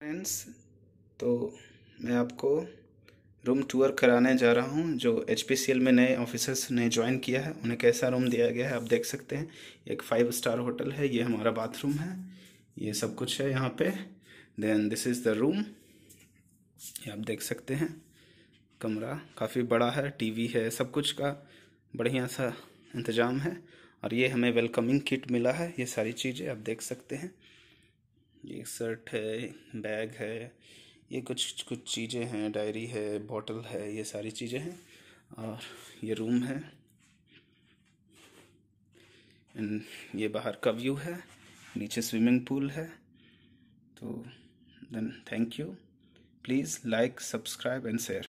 friends तो मैं आपको रूम टूर कराने जा रहा हूँ जो एच में नए ऑफिसर्स ने ज्वाइन किया है उन्हें कैसा रूम दिया गया है आप देख सकते हैं एक फाइव स्टार होटल है ये हमारा बाथरूम है ये सब कुछ है यहाँ पे then this is the room ये आप देख सकते हैं कमरा काफ़ी बड़ा है टीवी है सब कुछ का बढ़िया सा इंतज़ाम है और ये हमें वेलकमिंग किट मिला है ये सारी चीज़ें आप देख सकते हैं ये शर्ट है बैग है ये कुछ कुछ चीज़ें हैं डायरी है बॉटल है ये सारी चीज़ें हैं और ये रूम है एंड ये बाहर का व्यू है नीचे स्विमिंग पूल है तो then thank you please like subscribe and share